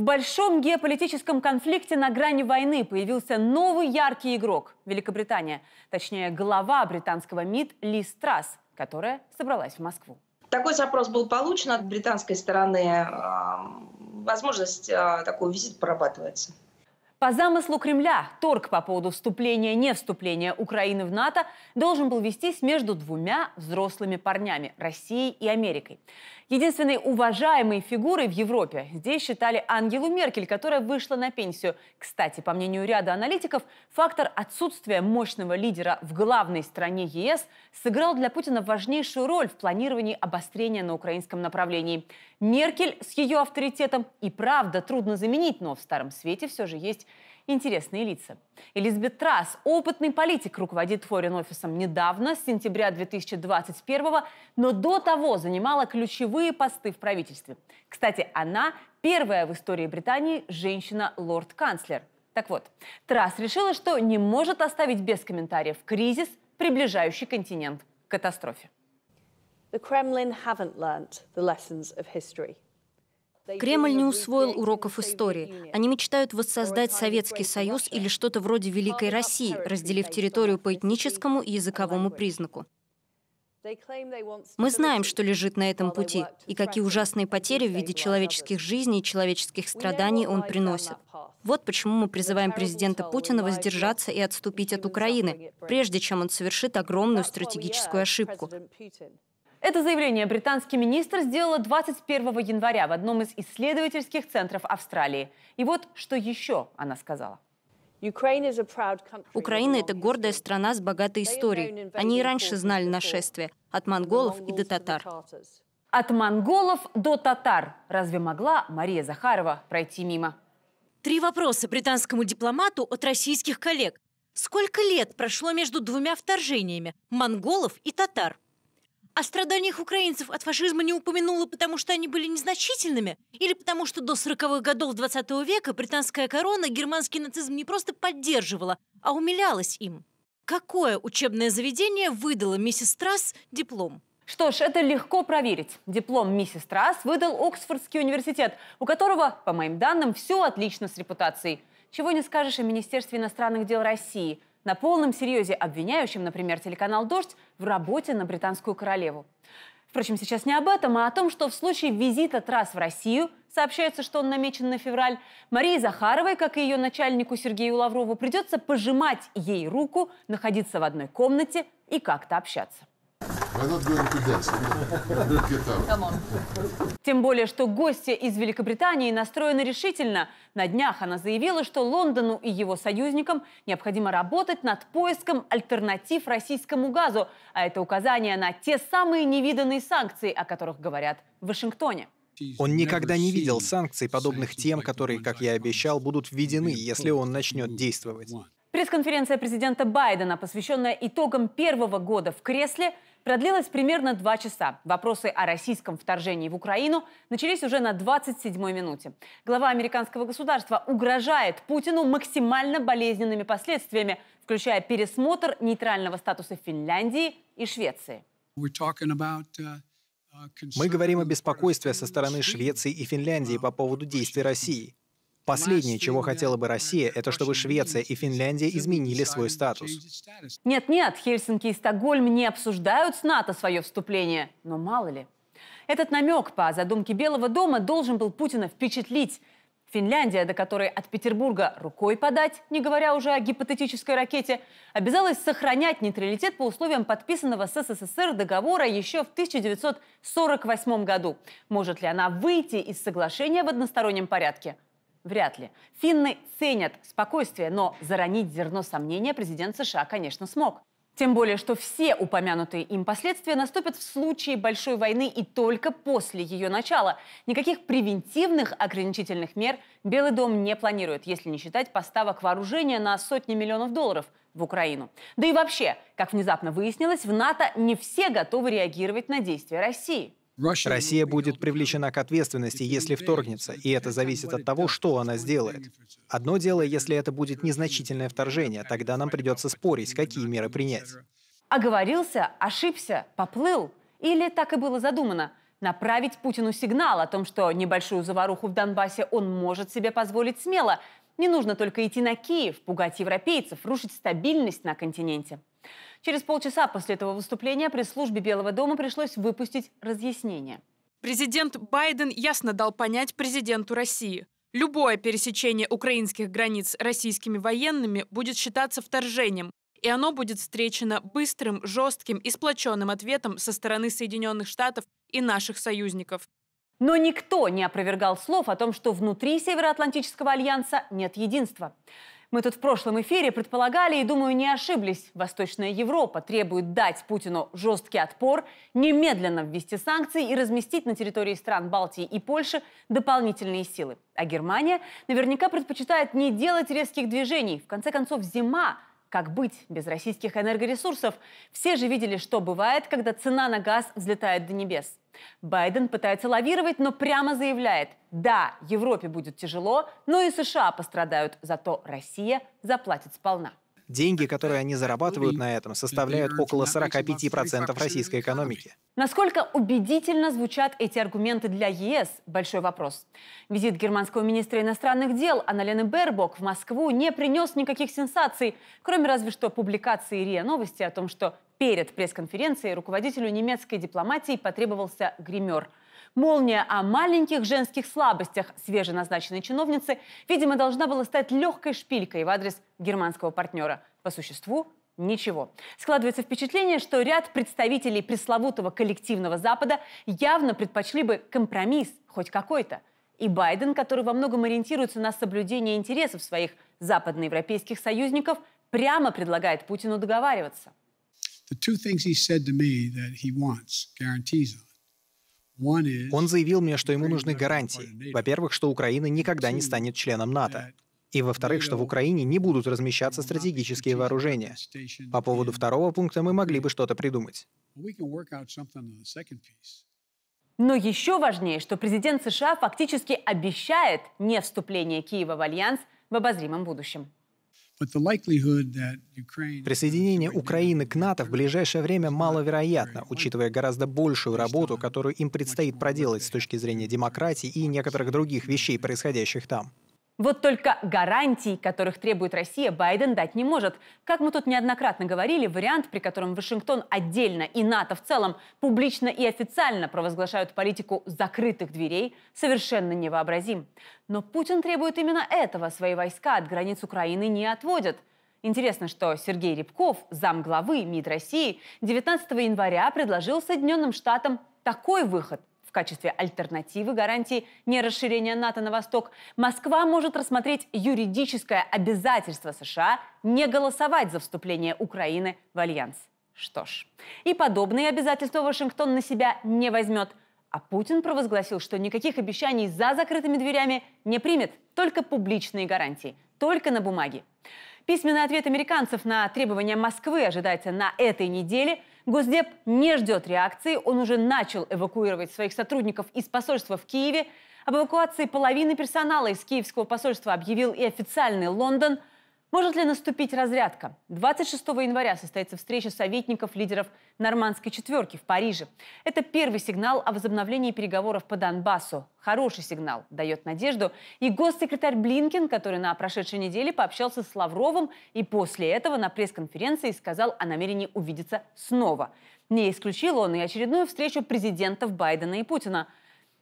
В большом геополитическом конфликте на грани войны появился новый яркий игрок – Великобритания. Точнее, глава британского МИД Ли Страс, которая собралась в Москву. Такой запрос был получен от британской стороны. Эм, возможность э, такого визита прорабатывается. По замыслу Кремля, торг по поводу вступления-не вступления Украины в НАТО должен был вестись между двумя взрослыми парнями – Россией и Америкой. Единственной уважаемой фигурой в Европе здесь считали Ангелу Меркель, которая вышла на пенсию. Кстати, по мнению ряда аналитиков, фактор отсутствия мощного лидера в главной стране ЕС сыграл для Путина важнейшую роль в планировании обострения на украинском направлении. Меркель с ее авторитетом и правда трудно заменить, но в Старом Свете все же есть интересные лица. Элизабет Трасс, опытный политик, руководит форин офисом недавно, с сентября 2021 но до того занимала ключевые посты в правительстве. Кстати, она первая в истории Британии женщина-лорд-канцлер. Так вот, Трасс решила, что не может оставить без комментариев кризис, приближающий континент к катастрофе. The Kremlin haven't learnt the lessons of history. Кремль не усвоил уроков истории. Они мечтают воссоздать Советский Союз или что-то вроде Великой России, разделив территорию по этническому и языковому признаку. Мы знаем, что лежит на этом пути, и какие ужасные потери в виде человеческих жизней и человеческих страданий он приносит. Вот почему мы призываем президента Путина воздержаться и отступить от Украины, прежде чем он совершит огромную стратегическую ошибку. Это заявление британский министр сделала 21 января в одном из исследовательских центров Австралии. И вот что еще она сказала. Украина – это гордая страна с богатой историей. Они и раньше знали нашествие – от монголов и до татар. От монголов до татар. Разве могла Мария Захарова пройти мимо? Три вопроса британскому дипломату от российских коллег. Сколько лет прошло между двумя вторжениями – монголов и татар? О страданиях украинцев от фашизма не упомянула, потому что они были незначительными? Или потому что до 40-х годов 20 -го века британская корона германский нацизм не просто поддерживала, а умилялась им? Какое учебное заведение выдало миссис Трасс диплом? Что ж, это легко проверить. Диплом миссис Трасс выдал Оксфордский университет, у которого, по моим данным, все отлично с репутацией. Чего не скажешь о Министерстве иностранных дел России – на полном серьезе обвиняющим, например, телеканал «Дождь» в работе на британскую королеву. Впрочем, сейчас не об этом, а о том, что в случае визита трасс в Россию, сообщается, что он намечен на февраль, Марии Захаровой, как и ее начальнику Сергею Лаврову, придется пожимать ей руку, находиться в одной комнате и как-то общаться. Тем более, что гостья из Великобритании настроена решительно. На днях она заявила, что Лондону и его союзникам необходимо работать над поиском альтернатив российскому газу. А это указание на те самые невиданные санкции, о которых говорят в Вашингтоне. Он никогда не видел санкций, подобных тем, которые, как я обещал, будут введены, если он начнет действовать. Пресс-конференция президента Байдена, посвященная итогам первого года в кресле – продлилась примерно два часа. Вопросы о российском вторжении в Украину начались уже на 27-й минуте. Глава американского государства угрожает Путину максимально болезненными последствиями, включая пересмотр нейтрального статуса Финляндии и Швеции. Uh, uh, Мы говорим о беспокойстве со стороны Швеции и Финляндии по поводу действий России. Последнее, чего хотела бы Россия, это чтобы Швеция и Финляндия изменили свой статус. Нет, нет, Хельсинки и Стокгольм не обсуждают с НАТО свое вступление. Но мало ли. Этот намек по задумке Белого дома должен был Путина впечатлить. Финляндия, до которой от Петербурга рукой подать, не говоря уже о гипотетической ракете, обязалась сохранять нейтралитет по условиям подписанного с СССР договора еще в 1948 году. Может ли она выйти из соглашения в одностороннем порядке? Вряд ли. Финны ценят спокойствие, но заронить зерно сомнения президент США, конечно, смог. Тем более, что все упомянутые им последствия наступят в случае большой войны и только после ее начала. Никаких превентивных ограничительных мер Белый дом не планирует, если не считать поставок вооружения на сотни миллионов долларов в Украину. Да и вообще, как внезапно выяснилось, в НАТО не все готовы реагировать на действия России. Россия будет привлечена к ответственности, если вторгнется, и это зависит от того, что она сделает. Одно дело, если это будет незначительное вторжение, тогда нам придется спорить, какие меры принять. Оговорился, ошибся, поплыл? Или так и было задумано? Направить Путину сигнал о том, что небольшую заваруху в Донбассе он может себе позволить смело, не нужно только идти на Киев, пугать европейцев, рушить стабильность на континенте. Через полчаса после этого выступления пресс-службе Белого дома пришлось выпустить разъяснение. Президент Байден ясно дал понять президенту России. Любое пересечение украинских границ российскими военными будет считаться вторжением, и оно будет встречено быстрым, жестким и сплоченным ответом со стороны Соединенных Штатов и наших союзников. Но никто не опровергал слов о том, что внутри Североатлантического альянса нет единства. Мы тут в прошлом эфире предполагали и, думаю, не ошиблись. Восточная Европа требует дать Путину жесткий отпор, немедленно ввести санкции и разместить на территории стран Балтии и Польши дополнительные силы. А Германия наверняка предпочитает не делать резких движений. В конце концов, зима как быть без российских энергоресурсов? Все же видели, что бывает, когда цена на газ взлетает до небес. Байден пытается лавировать, но прямо заявляет, да, Европе будет тяжело, но и США пострадают, зато Россия заплатит сполна. Деньги, которые они зарабатывают на этом, составляют около 45% российской экономики. Насколько убедительно звучат эти аргументы для ЕС? Большой вопрос. Визит германского министра иностранных дел Аналены Бербок в Москву не принес никаких сенсаций, кроме разве что публикации РИА Новости о том, что перед пресс-конференцией руководителю немецкой дипломатии потребовался гример – Молния о маленьких женских слабостях свеженазначенной чиновницы, видимо, должна была стать легкой шпилькой в адрес германского партнера. По существу ничего. Складывается впечатление, что ряд представителей пресловутого коллективного Запада явно предпочли бы компромисс хоть какой-то. И Байден, который во многом ориентируется на соблюдение интересов своих западноевропейских союзников, прямо предлагает Путину договариваться. The two things he said to me that he wants guarantees on он заявил мне, что ему нужны гарантии. Во-первых, что Украина никогда не станет членом НАТО. И во-вторых, что в Украине не будут размещаться стратегические вооружения. По поводу второго пункта мы могли бы что-то придумать. Но еще важнее, что президент США фактически обещает не вступление Киева в альянс в обозримом будущем. Присоединение Украины к НАТО в ближайшее время маловероятно, учитывая гораздо большую работу, которую им предстоит проделать с точки зрения демократии и некоторых других вещей, происходящих там. Вот только гарантий, которых требует Россия, Байден дать не может. Как мы тут неоднократно говорили, вариант, при котором Вашингтон отдельно и НАТО в целом публично и официально провозглашают политику закрытых дверей, совершенно невообразим. Но Путин требует именно этого. Свои войска от границ Украины не отводят. Интересно, что Сергей Рябков, замглавы МИД России, 19 января предложил Соединенным Штатам такой выход – в качестве альтернативы гарантии нерасширения НАТО на восток Москва может рассмотреть юридическое обязательство США не голосовать за вступление Украины в альянс. Что ж, и подобные обязательства Вашингтон на себя не возьмет. А Путин провозгласил, что никаких обещаний за закрытыми дверями не примет, только публичные гарантии, только на бумаге. Письменный ответ американцев на требования Москвы ожидается на этой неделе – Госдеп не ждет реакции, он уже начал эвакуировать своих сотрудников из посольства в Киеве. Об эвакуации половины персонала из киевского посольства объявил и официальный Лондон – может ли наступить разрядка? 26 января состоится встреча советников лидеров «Нормандской четверки» в Париже. Это первый сигнал о возобновлении переговоров по Донбассу. Хороший сигнал, дает надежду. И госсекретарь Блинкин, который на прошедшей неделе пообщался с Лавровым и после этого на пресс-конференции сказал о намерении увидеться снова. Не исключил он и очередную встречу президентов Байдена и Путина.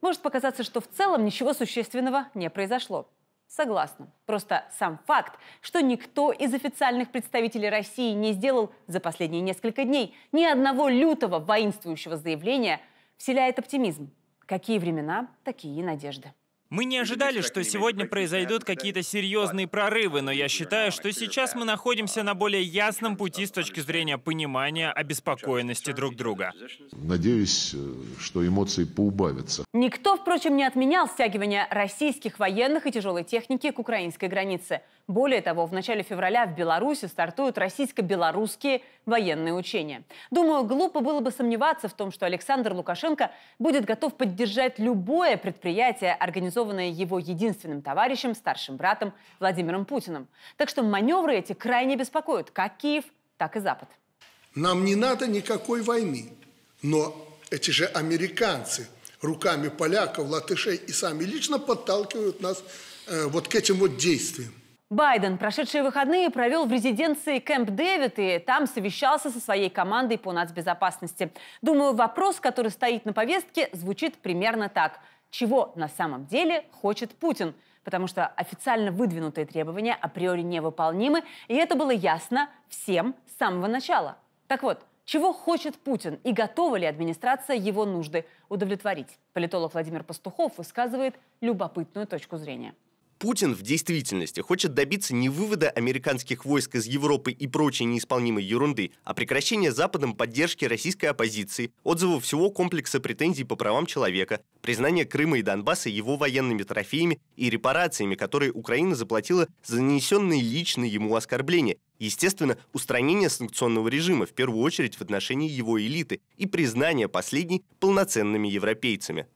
Может показаться, что в целом ничего существенного не произошло. Согласна. Просто сам факт, что никто из официальных представителей России не сделал за последние несколько дней ни одного лютого воинствующего заявления, вселяет оптимизм. Какие времена, такие и надежды. Мы не ожидали, что сегодня произойдут какие-то серьезные прорывы, но я считаю, что сейчас мы находимся на более ясном пути с точки зрения понимания обеспокоенности друг друга. Надеюсь, э, что эмоции поубавятся. Никто, впрочем, не отменял стягивание российских военных и тяжелой техники к украинской границе. Более того, в начале февраля в Беларуси стартуют российско-белорусские военные учения. Думаю, глупо было бы сомневаться в том, что Александр Лукашенко будет готов поддержать любое предприятие, организованное организованное его единственным товарищем, старшим братом Владимиром Путиным. Так что маневры эти крайне беспокоят как Киев, так и Запад. Нам не надо никакой войны. Но эти же американцы руками поляков, латышей и сами лично подталкивают нас э, вот к этим вот действиям. Байден прошедшие выходные провел в резиденции Кэмп Дэвид и там совещался со своей командой по нацбезопасности. Думаю, вопрос, который стоит на повестке, звучит примерно так чего на самом деле хочет Путин, потому что официально выдвинутые требования априори невыполнимы, и это было ясно всем с самого начала. Так вот, чего хочет Путин и готова ли администрация его нужды удовлетворить? Политолог Владимир Пастухов высказывает любопытную точку зрения. Путин в действительности хочет добиться не вывода американских войск из Европы и прочей неисполнимой ерунды, а прекращения Западом поддержки российской оппозиции, отзыва всего комплекса претензий по правам человека, признания Крыма и Донбасса его военными трофеями и репарациями, которые Украина заплатила за нанесенные лично ему оскорбления, естественно, устранение санкционного режима, в первую очередь в отношении его элиты, и признание последней полноценными европейцами.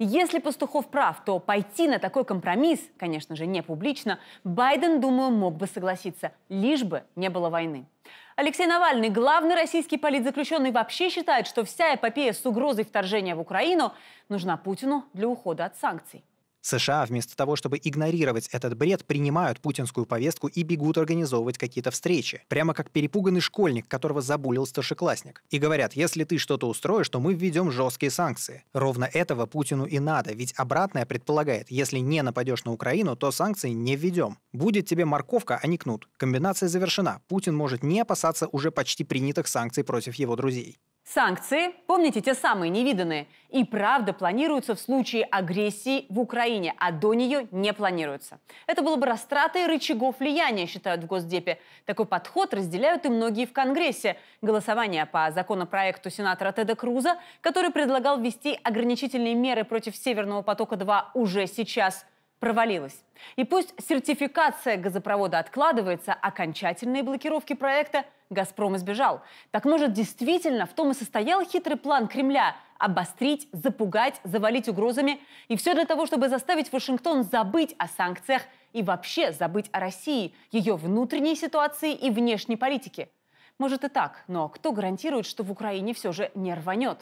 Если Пастухов прав, то пойти на такой компромисс, конечно же, не публично, Байден, думаю, мог бы согласиться, лишь бы не было войны. Алексей Навальный, главный российский политзаключенный, вообще считает, что вся эпопея с угрозой вторжения в Украину нужна Путину для ухода от санкций. США вместо того, чтобы игнорировать этот бред, принимают путинскую повестку и бегут организовывать какие-то встречи. Прямо как перепуганный школьник, которого забулил старшеклассник. И говорят, если ты что-то устроишь, то мы введем жесткие санкции. Ровно этого Путину и надо, ведь обратное предполагает, если не нападешь на Украину, то санкции не введем. Будет тебе морковка, а не кнут. Комбинация завершена. Путин может не опасаться уже почти принятых санкций против его друзей. Санкции, помните, те самые невиданные, и правда планируются в случае агрессии в Украине, а до нее не планируются. Это было бы растратой рычагов влияния, считают в Госдепе. Такой подход разделяют и многие в Конгрессе. Голосование по законопроекту сенатора Теда Круза, который предлагал ввести ограничительные меры против «Северного потока-2» уже сейчас – провалилось. И пусть сертификация газопровода откладывается, окончательные блокировки проекта «Газпром» избежал. Так может, действительно в том и состоял хитрый план Кремля – обострить, запугать, завалить угрозами. И все для того, чтобы заставить Вашингтон забыть о санкциях и вообще забыть о России, ее внутренней ситуации и внешней политике – может и так, но кто гарантирует, что в Украине все же не рванет?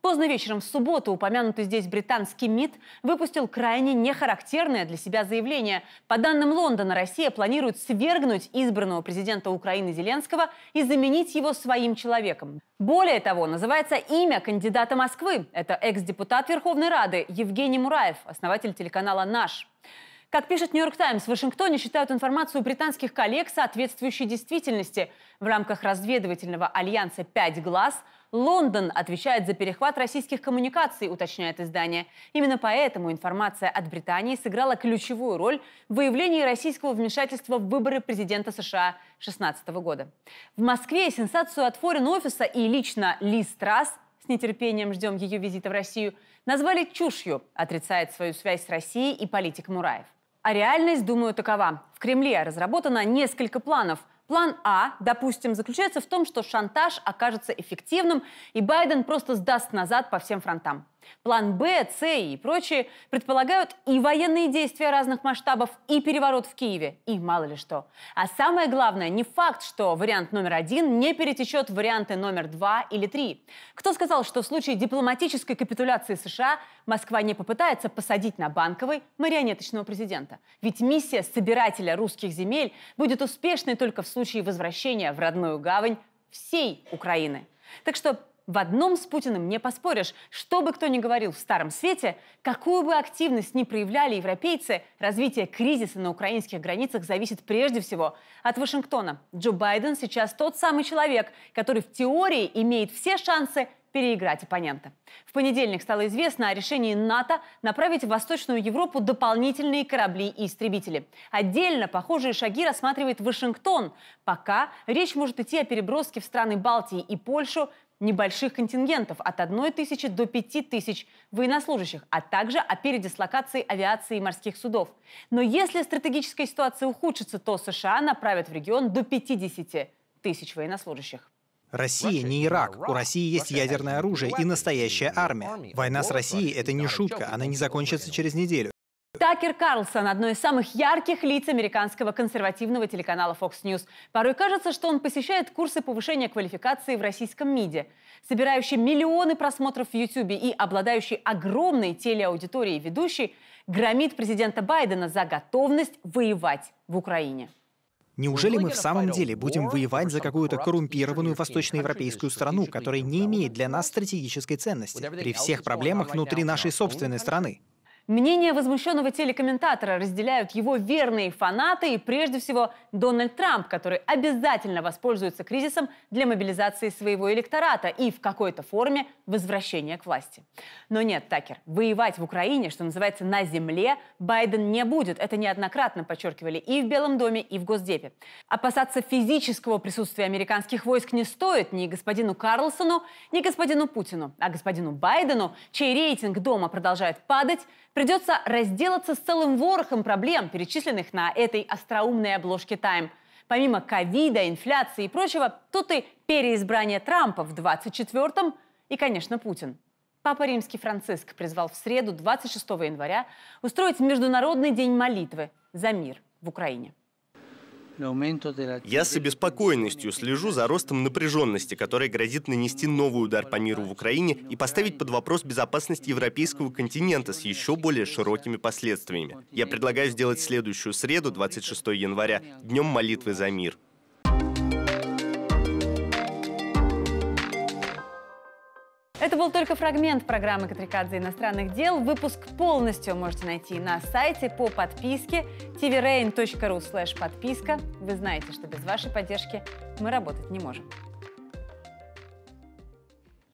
Поздно вечером в субботу упомянутый здесь британский МИД выпустил крайне нехарактерное для себя заявление. По данным Лондона, Россия планирует свергнуть избранного президента Украины Зеленского и заменить его своим человеком. Более того, называется имя кандидата Москвы. Это экс-депутат Верховной Рады Евгений Мураев, основатель телеканала «Наш». Как пишет «Нью-Йорк Таймс», в Вашингтоне считают информацию британских коллег соответствующей действительности. В рамках разведывательного альянса «Пять глаз» Лондон отвечает за перехват российских коммуникаций, уточняет издание. Именно поэтому информация от Британии сыграла ключевую роль в выявлении российского вмешательства в выборы президента США 2016 года. В Москве сенсацию от форин-офиса и лично Ли Страс с нетерпением ждем ее визита в Россию, назвали чушью, отрицает свою связь с Россией и политик Мураев. А реальность, думаю, такова. В Кремле разработано несколько планов – План А, допустим, заключается в том, что шантаж окажется эффективным, и Байден просто сдаст назад по всем фронтам. План «Б», «С» и прочие предполагают и военные действия разных масштабов, и переворот в Киеве, и мало ли что. А самое главное, не факт, что вариант номер один не перетечет в варианты номер два или три. Кто сказал, что в случае дипломатической капитуляции США Москва не попытается посадить на банковый марионеточного президента? Ведь миссия собирателя русских земель будет успешной только в случае возвращения в родную гавань всей Украины. Так что в одном с Путиным не поспоришь. Что бы кто ни говорил в Старом Свете, какую бы активность ни проявляли европейцы, развитие кризиса на украинских границах зависит прежде всего от Вашингтона. Джо Байден сейчас тот самый человек, который в теории имеет все шансы переиграть оппонента. В понедельник стало известно о решении НАТО направить в Восточную Европу дополнительные корабли и истребители. Отдельно похожие шаги рассматривает Вашингтон. Пока речь может идти о переброске в страны Балтии и Польшу небольших контингентов от 1 тысячи до 5 тысяч военнослужащих, а также о передислокации авиации и морских судов. Но если стратегическая ситуация ухудшится, то США направят в регион до 50 тысяч военнослужащих. Россия не Ирак. У России есть ядерное оружие и настоящая армия. Война с Россией — это не шутка, она не закончится через неделю. Такер Карлсон – одно из самых ярких лиц американского консервативного телеканала Fox News. Порой кажется, что он посещает курсы повышения квалификации в российском МИДе. Собирающий миллионы просмотров в YouTube и обладающий огромной телеаудиторией ведущий громит президента Байдена за готовность воевать в Украине. Неужели мы в самом деле будем воевать за какую-то коррумпированную восточноевропейскую страну, которая не имеет для нас стратегической ценности, при всех проблемах внутри нашей собственной страны? Мнение возмущенного телекомментатора разделяют его верные фанаты и прежде всего Дональд Трамп, который обязательно воспользуется кризисом для мобилизации своего электората и в какой-то форме возвращения к власти. Но нет, Такер, воевать в Украине, что называется, на земле Байден не будет. Это неоднократно подчеркивали и в Белом доме, и в Госдепе. Опасаться физического присутствия американских войск не стоит ни господину Карлсону, ни господину Путину, а господину Байдену, чей рейтинг дома продолжает падать, Придется разделаться с целым ворохом проблем, перечисленных на этой остроумной обложке «Тайм». Помимо ковида, инфляции и прочего, тут и переизбрание Трампа в 24-м и, конечно, Путин. Папа Римский Франциск призвал в среду 26 января устроить Международный день молитвы за мир в Украине. Я с обеспокоенностью слежу за ростом напряженности, которая грозит нанести новый удар по миру в Украине и поставить под вопрос безопасность европейского континента с еще более широкими последствиями. Я предлагаю сделать следующую среду, 26 января, Днем молитвы за мир. Это был только фрагмент программы «Катрикадзе иностранных дел». Выпуск полностью можете найти на сайте по подписке tvrain.ru подписка. Вы знаете, что без вашей поддержки мы работать не можем.